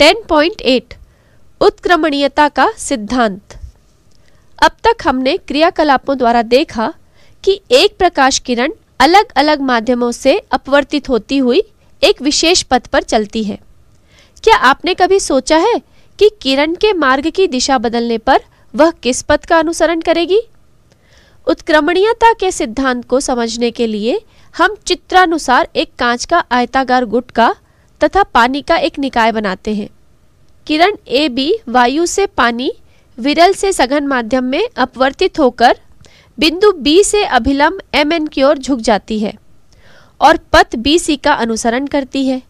10.8 उत्क्रमणीयता का सिद्धांत अब तक हमने क्रियाकलापों द्वारा देखा कि एक प्रकाश किरण अलग अलग माध्यमों से अपवर्तित होती हुई एक विशेष पथ पर चलती है क्या आपने कभी सोचा है कि किरण के मार्ग की दिशा बदलने पर वह किस पथ का अनुसरण करेगी उत्क्रमणीयता के सिद्धांत को समझने के लिए हम चित्रानुसार एक कांच का आयताकार गुट का तथा पानी का एक निकाय बनाते हैं किरण ए बी वायु से पानी विरल से सघन माध्यम में अपवर्तित होकर बिंदु बी से अभिलंब एम एन की ओर झुक जाती है और पथ बी सी का अनुसरण करती है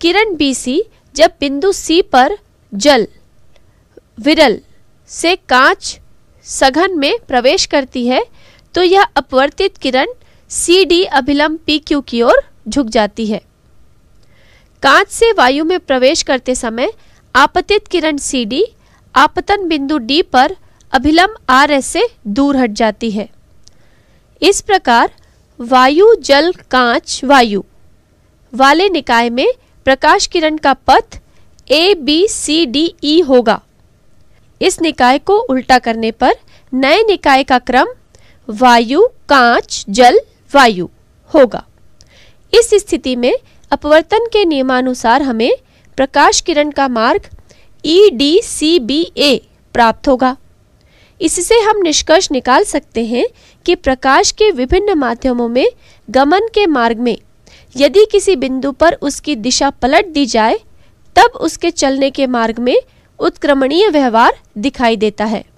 किरण बी सी जब बिंदु सी पर जल विरल से कांच सघन में प्रवेश करती है तो यह अपवर्तित किरण सी डी अभिलंब पी क्यू की ओर झुक जाती है कांच से वायु में प्रवेश करते समय आपतित किरण सी डी आपतन बिंदु डी पर अभिलंब आर एस से दूर हट जाती है इस प्रकार वायु जल कांच वायु वाले निकाय में प्रकाश किरण का पथ A B C D E होगा इस निकाय को उल्टा करने पर नए निकाय का क्रम वायु कांच जल वायु होगा इस स्थिति में अपवर्तन के नियमानुसार हमें प्रकाश किरण का मार्ग ई डी सी बी ए प्राप्त होगा इससे हम निष्कर्ष निकाल सकते हैं कि प्रकाश के विभिन्न माध्यमों में गमन के मार्ग में यदि किसी बिंदु पर उसकी दिशा पलट दी जाए तब उसके चलने के मार्ग में उत्क्रमणीय व्यवहार दिखाई देता है